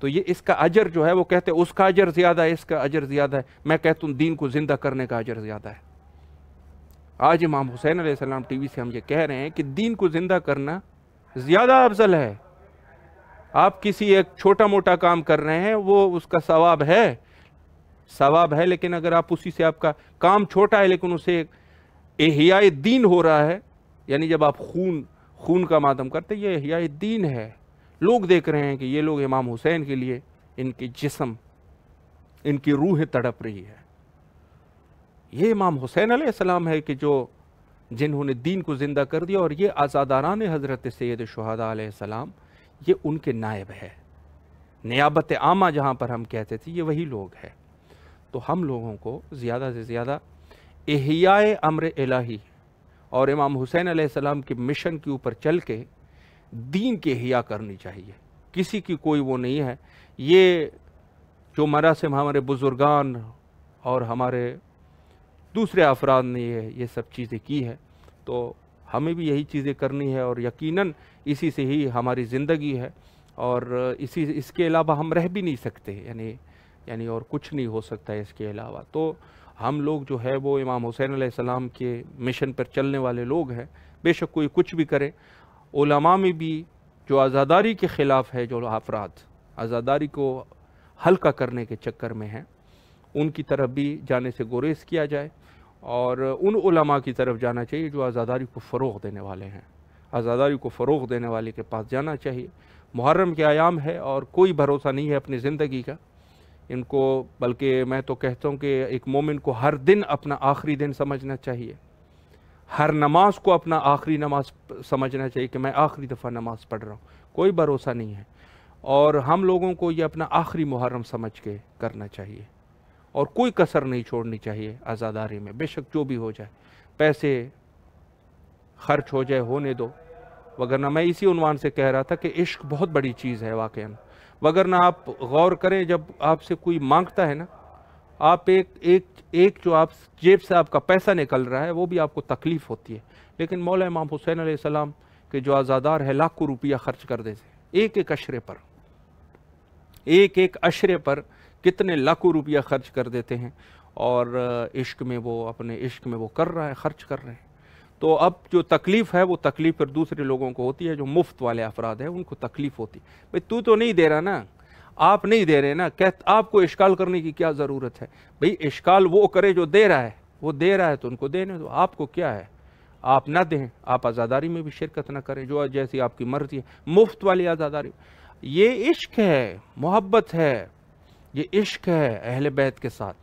तो ये इसका अजर जो है वो कहते हैं उसका अजर ज़्यादा है इसका अजर ज़्यादा है मैं कहता हूँ दीन को ज़िंदा करने का अजर ज़्यादा है आज इमाम हुसैन आसमाम टी वी से हम ये कह रहे हैं कि दीन को ज़िंदा करना ज़्यादा अफजल है आप किसी एक छोटा मोटा काम कर रहे हैं वो उसका सवाब है सवाब है लेकिन अगर आप उसी से आपका काम छोटा है लेकिन उसे एहियाए दीन हो रहा है यानी जब आप खून खून का मातम करते ये एहियाए दीन है लोग देख रहे हैं कि ये लोग इमाम हुसैन के लिए इनके जिसम इनकी रूहें तड़प रही है ये इमाम हुसैन सलाम है कि जो जिन्होंने दीन को ज़िंदा कर दिया और ये आज़ादारान हज़रत सैद शहदा सलाम ये उनके नायब है नियाबत आमा जहाँ पर हम कहते थे ये वही लोग हैं तो हम लोगों को ज़्यादा से ज़्यादा एहिया अमर इलाही और इमाम हुसैन सलाम के मिशन के ऊपर चल के दीन की हिया करनी चाहिए किसी की कोई वो नहीं है ये जो मरासम हमारे बुज़ुर्गान और हमारे दूसरे अफराद ने ये ये सब चीज़ें की है तो हमें भी यही चीज़ें करनी है और यकीनन इसी से ही हमारी ज़िंदगी है और इसी इसके अलावा हम रह भी नहीं सकते यानी यानी और कुछ नहीं हो सकता है इसके अलावा तो हम लोग जो है वो इमाम हुसैन सलाम के मिशन पर चलने वाले लोग हैं बेशक कोई कुछ भी करे ओलमा में भी जो आज़ादारी के ख़िलाफ़ है जो अफराद आज़ादारी को हल्का करने के चक्कर में हैं उनकी तरफ भी जाने से गुरेज किया जाए और उन उलमा की तरफ जाना चाहिए जो आज़ादारी को फ़रोग देने वाले हैं आज़ादारी को फ़रोग देने वाले के पास जाना चाहिए मुहर्रम के आयाम है और कोई भरोसा नहीं है अपनी ज़िंदगी का इनको बल्कि मैं तो कहता हूँ कि एक मोमिन को हर दिन अपना आखिरी दिन समझना चाहिए हर नमाज को अपना आखिरी नमाज समझना चाहिए कि मैं आखिरी दफ़ा नमाज पढ़ रहा हूँ कोई भरोसा नहीं है और हम लोगों को ये अपना आखिरी मुहर्रम समझ के करना चाहिए और कोई कसर नहीं छोड़नी चाहिए आज़ादारी में बेशक जो भी हो जाए पैसे खर्च हो जाए होने दो वगरना मैं इसी उनवान से कह रहा था कि इश्क बहुत बड़ी चीज़ है वाक़ वगरना आप गौर करें जब आपसे कोई मांगता है ना आप एक एक एक जो आप जेब से आपका पैसा निकल रहा है वो भी आपको तकलीफ़ होती है लेकिन मौला इमाम हुसैन सलाम के जो आज़ादार है लाखों रुपया खर्च कर देते एक एक अशरे पर एक एक अशरे पर कितने लाखों रुपया खर्च कर देते हैं और इश्क में वो अपने इश्क में वो कर रहा है खर्च कर रहे हैं तो अब जो तकलीफ़ है वो तकलीफ़ फिर दूसरे लोगों को होती है जो मुफ्त वाले अफराद हैं उनको तकलीफ़ होती है भाई तू तो नहीं दे रहा ना आप नहीं दे रहे ना कह आपको इश्काल करने की क्या ज़रूरत है भाई इश्काल वो करे जो दे रहा है वो दे रहा है तो उनको देने दो आपको क्या है आप ना दें आप आज़ादारी में भी शिरकत ना करें जो जैसी आपकी मर्जी है मुफ्त वाली आज़ादारी ये इश्क है मोहब्बत है ये इश्क है अहल बैत के साथ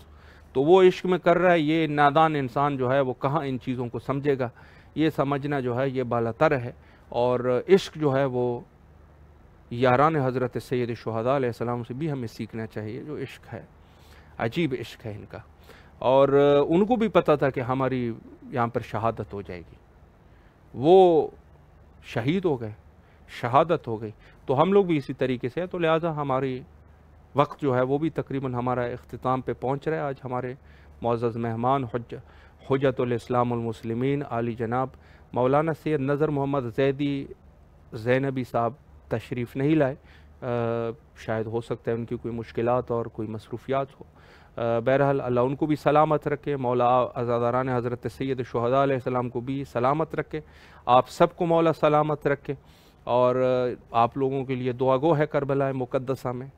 तो वो इश्क में कर रहा है ये नादान इंसान जो है वो कहाँ इन चीज़ों को समझेगा ये समझना जो है ये बाला तर है और इश्क जो है वो यारान हज़रत सैद शहदाम से भी हमें सीखना चाहिए जो इश्क है अजीब इश्क है इनका और उनको भी पता था कि हमारी यहाँ पर शहादत हो जाएगी वो शहीद हो गए शहादत हो गई तो हम लोग भी इसी तरीके से तो लिहाजा हमारी वक्त जो है वो भी तकरीबन हमारा अख्ताम पे पहुँच रहा है आज हमारे मोज़ मेहमान हज अली आली जनाब मौलाना सैद नज़र मोहम्मद जैदी जैनबी साहब तशरीफ़ नहीं लाए शायद हो सकता है उनकी कोई मुश्किल और कोई मसरूफियात हो बहरहाल अल्लाह उनको भी सलामत रखे मौला आज़ादारान हज़रत सैद शहदाम को भी सलामत रखे आप सबको मौला सलामत रखे और आप लोगों के लिए दुआ गो है करबला मुकदसा में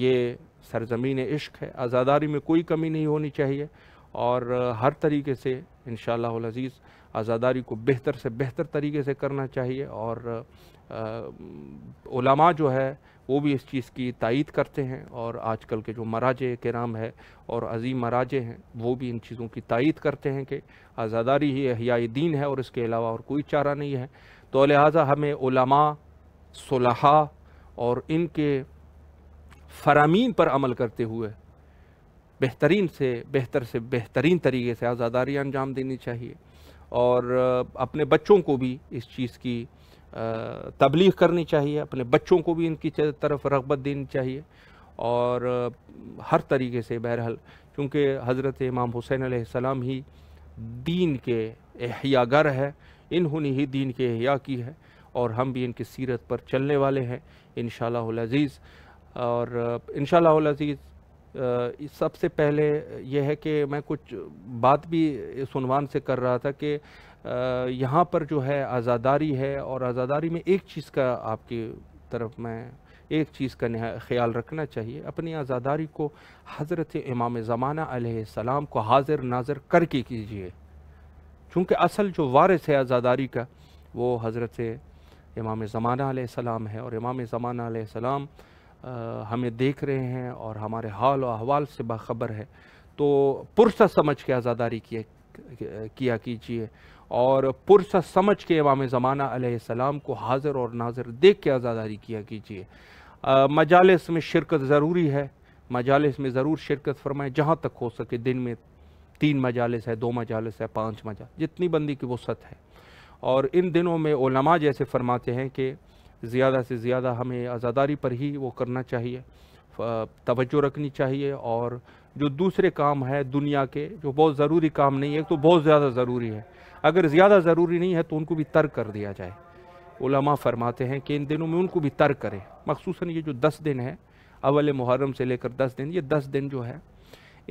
ये सरजमीन इश्क है आज़ादारी में कोई कमी नहीं होनी चाहिए और हर तरीके से इन शज़ीज़ आज़ादारी को बेहतर से बेहतर तरीके से करना चाहिए और ओलमा जो है वो भी इस चीज़ की तइद करते हैं और आजकल के जो मराज कराम है और अजीम मराजे हैं वो भी इन चीज़ों की तइद करते हैं कि आज़ादारी ही अहियाई दीन है और इसके अलावा और कोई चारा नहीं है तो लिहाजा हमें ओलमा और इनके फरामीन पर अमल करते हुए बेहतरीन से बेहतर से बेहतरीन तरीके से आज़ादारी अंजाम देनी चाहिए और अपने बच्चों को भी इस चीज़ की तबलीग करनी चाहिए अपने बच्चों को भी इनकी तरफ रगबत देनी चाहिए और हर तरीके से बहरहाल क्योंकि हज़रत इमाम हुसैन सलाम ही दीन के अहियागर है इन्होंने ही दीन के अहिया की है और हम भी इनकी सीरत पर चलने वाले हैं इन अज़ीज़ और इन अज़ीज़ सबसे पहले यह है कि मैं कुछ बात भी इस उनवान से कर रहा था कि यहाँ पर जो है आज़ादारी है और आज़ादारी में एक चीज़ का आपकी तरफ मैं एक चीज़ का ख्याल रखना चाहिए अपनी आज़ादारी को हज़रत इमाम ज़माना सलाम को हाजिर नाजर करके कीजिए चूँकि असल जो वारिस है आज़ादारी का वो हज़रत इमाम ज़माना सलाम है और इमाम ज़माना सलाम हमें देख रहे हैं और हमारे हाल और अहवाल से बाखबर है तो पुरसा समझ के आज़ादारी किया किया कीजिए और पुरसा समझ के इमाम ज़माना सलाम को हाजिर और नाजिर देख के आज़ादारी किया कीजिए मजालस में शिरकत ज़रूरी है मजालस में ज़रूर शिरकत फरमाएँ जहाँ तक हो सके दिन में तीन मजालस है दो मजालस है पाँच मजा जितनी बंदी की वसत है और इन दिनों में ओलमा जैसे फरमाते हैं कि ज़्यादा से ज़्यादा हमें आज़ादारी पर ही वो करना चाहिए तोज्जो रखनी चाहिए और जो दूसरे काम है दुनिया के जो बहुत ज़रूरी काम नहीं है तो बहुत ज़्यादा ज़रूरी है अगर ज़्यादा ज़रूरी नहीं है तो उनको भी तर्क कर दिया जाए उलमा फरमाते हैं कि इन दिनों में उनको भी तर्क करें मखसूस ये जो दस दिन है अवल मुहर्रम से लेकर दस दिन ये दस दिन जो है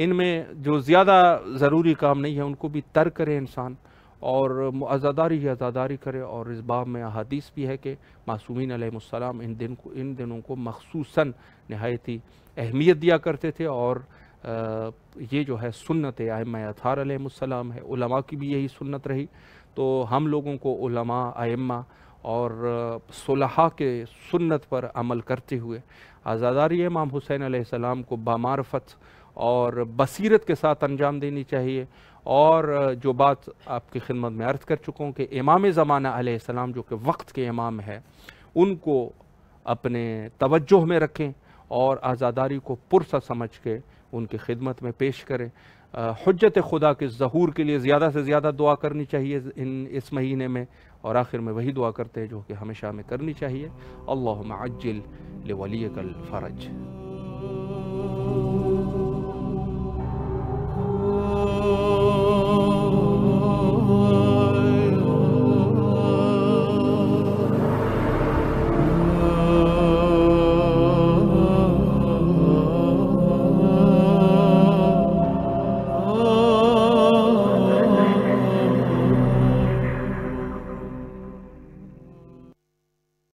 इनमें जो ज़्यादा ज़रूरी काम नहीं है उनको भी तर्क करें इंसान और आज़ादारी आज़ादारी करे और इस बाब में अदीस भी है कि मासूमिन इन दिन को इन दिनों को मखसूस नहायती अहमियत दिया करते थे और ये जो है सुन्नत आम अथार अलैहिस्सलाम है उलमा की भी यही सुन्नत रही तो हम लोगों को उलमा और सुलहा के सुन्नत पर अमल करते हुए आज़ादारी इमाम हुसैन आसमाम को बामारफत और बसीरत के साथ अंजाम देनी चाहिए और जो बात आपकी खिदमत में अर्ज़ कर चुका हूँ कि इमाम ज़माना आसमाम जो कि वक्त के इमाम है उनको अपने तवज्जो में रखें और आज़ादारी को पुरसा समझ के उनकी खिदमत में पेश करें हजत खुदा के जहूर के लिए ज़्यादा से ज़्यादा दुआ करनी चाहिए इन इस महीने में और आखिर में वही दुआ करते हैं जो कि हमेशा हमें करनी चाहिए अल्लाह अज्जिल वली कल फ़रज